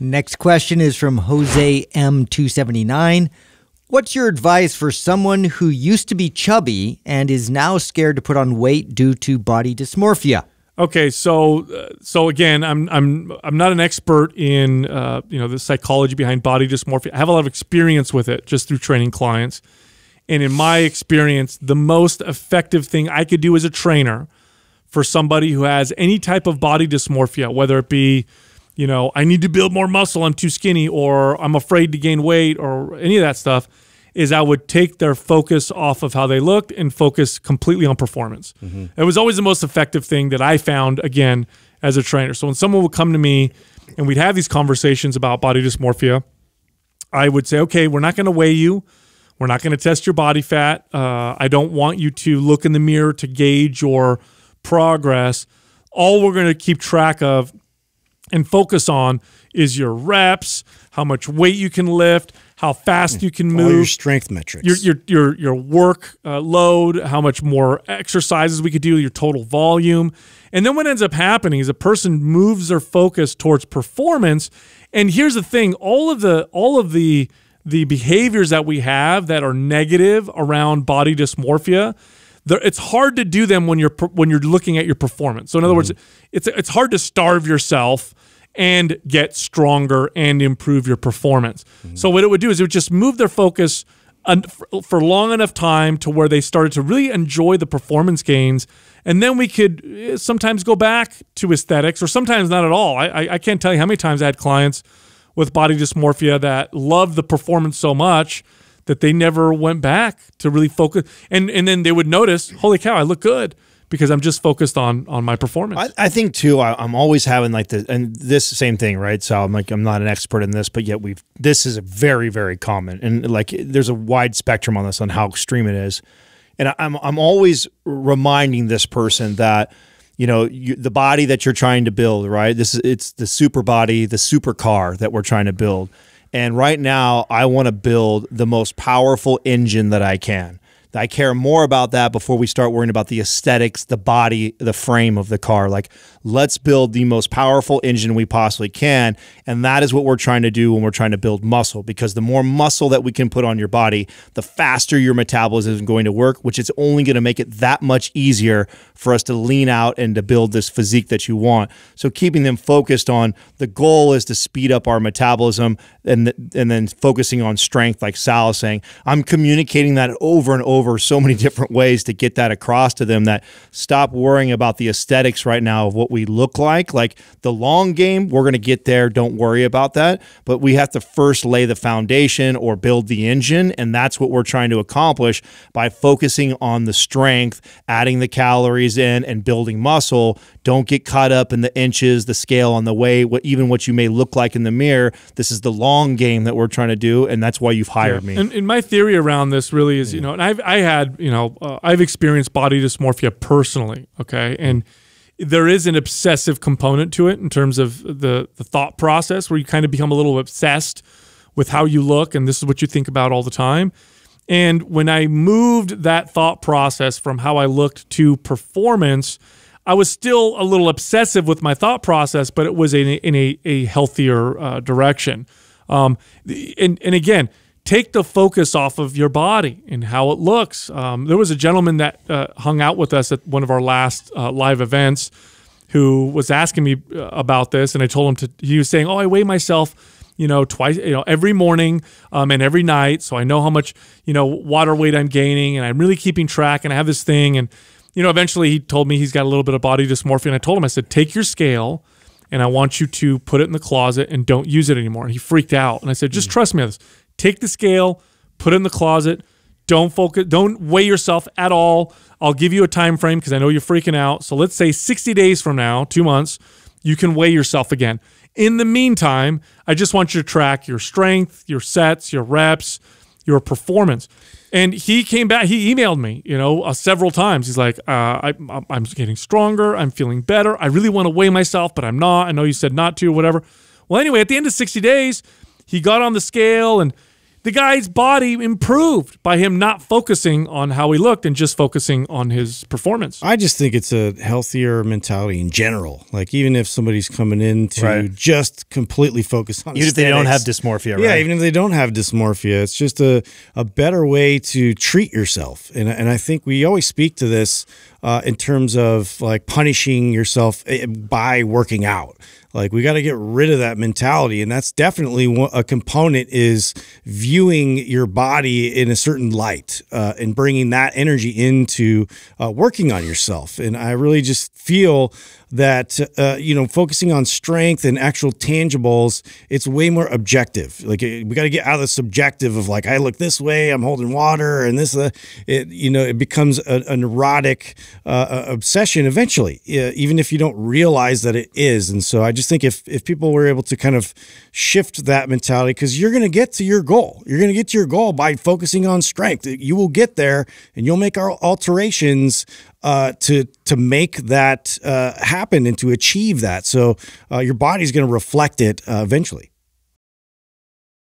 Next question is from Jose M279. What's your advice for someone who used to be chubby and is now scared to put on weight due to body dysmorphia? Okay, so uh, so again, I'm I'm I'm not an expert in uh, you know the psychology behind body dysmorphia. I have a lot of experience with it just through training clients, and in my experience, the most effective thing I could do as a trainer for somebody who has any type of body dysmorphia, whether it be you know, I need to build more muscle, I'm too skinny, or I'm afraid to gain weight, or any of that stuff, is I would take their focus off of how they looked and focus completely on performance. Mm-hmm. It was always the most effective thing that I found, again, as a trainer. So when someone would come to me and we'd have these conversations about body dysmorphia, I would say, okay, we're not going to weigh you. We're not going to test your body fat. Uh, I don't want you to look in the mirror to gauge your progress. All we're going to keep track of and focus on is your reps, how much weight you can lift, how fast you can move, All your strength metrics, your your your, your work uh, load, how much more exercises we could do, your total volume, and then what ends up happening is a person moves their focus towards performance. And here's the thing: all of the all of the the behaviors that we have that are negative around body dysmorphia it's hard to do them when you're when you're looking at your performance. So in other mm -hmm. words, mm-hmm. it's it's hard to starve yourself and get stronger and improve your performance. Mm -hmm. So what it would do is it would just move their focus for long enough time to where they started to really enjoy the performance gains and then we could eh, sometimes go back to aesthetics or sometimes not at all i, I can't tell you how many times i had clients with body dysmorphia that loved the performance so much that they never went back to really focus and, and then they would notice holy cow i look good because I'm just focused on on my performance. I, I think too. I, am always having like the and this same thing, right? So I'm like I'm not an expert in this, but yet we've this is very very common and like there's a wide spectrum on this on how extreme it is, and I, I'm I'm always reminding this person that you know you, the body that you're trying to build, right? This is it's the super body, the super car that we're trying to build, and right now I want to build the most powerful engine that I can I care more about that before we start worrying about the aesthetics, the body, the frame of the car. Like, let's build the most powerful engine we possibly can. And that is what we're trying to do when we're trying to build muscle, because the more muscle that we can put on your body, the faster your metabolism is going to work, which is only going to make it that much easier for us to lean out and to build this physique that you want. So, keeping them focused on the goal is to speed up our metabolism and, th and then focusing on strength, like Sal is saying. I'm communicating that over and over over so many different ways to get that across to them that stop worrying about the aesthetics right now of what we look like. Like the long game, we're going to get there. Don't worry about that. But we have to first lay the foundation or build the engine. And that's what we're trying to accomplish by focusing on the strength, adding the calories in, and building muscle don't get caught up in the inches, the scale on the way, what even what you may look like in the mirror. This is the long game that we're trying to do, and that's why you've hired yeah. me. And, and, my theory around this really is, yeah. you know, and I've I had, you know, uh, I've experienced body dysmorphia personally, okay, and there is an obsessive component to it in terms of the the thought process where you kind of become a little obsessed with how you look and this is what you think about all the time. And when I moved that thought process from how I looked to performance, I was still a little obsessive with my thought process, but it was in a, in a, a healthier uh, direction. Um, and, and again, take the focus off of your body and how it looks. Um, there was a gentleman that uh, hung out with us at one of our last uh, live events who was asking me uh, about this, and I told him to. He was saying, "Oh, I weigh myself." You know, twice, you know, every morning um, and every night. So I know how much, you know, water weight I'm gaining and I'm really keeping track and I have this thing. And you know, eventually he told me he's got a little bit of body dysmorphia. And I told him, I said, take your scale and I want you to put it in the closet and don't use it anymore. And he freaked out. And I said, just mm. trust me on this. Take the scale, put it in the closet. Don't focus. Don't weigh yourself at all. I'll give you a time frame because I know you're freaking out. So let's say 60 days from now, two months, you can weigh yourself again. In the meantime, I just want you to track your strength, your sets, your reps, your performance. And he came back. He emailed me, you know, uh, several times. He's like, uh, I, am getting stronger. I'm feeling better. I really want to weigh myself, but I'm not. I know you said not to, whatever. Well, anyway, at the end of 60 days, he got on the scale and the guy's body improved by him not focusing on how he looked and just focusing on his performance. I just think it's a healthier mentality in general. Like even if somebody's coming in to right. just completely focus on even if they don't have dysmorphia, yeah, even if they don't have dysmorphia, it's just a a better way to treat yourself. And and I think we always speak to this uh, in terms of like punishing yourself eh, by working out. Like we got to get rid of that mentality, and that's definitely a component is viewing your body in a certain light uh, and bringing that energy into uh, working on yourself. And I really just feel that uh, you know focusing on strength and actual tangibles it's way more objective like we got to get out of the subjective of like i look this way i'm holding water and this uh, it you know it becomes a, a neurotic uh, uh obsession eventually uh, even if you don't realize that it is and so i just just think if if people were able to kind of shift that mentality, because you're going to get to your goal, you're going to get to your goal by focusing on strength. You will get there, and you'll make alterations uh, to to make that uh, happen and to achieve that. So uh, your body's going to reflect it uh, eventually.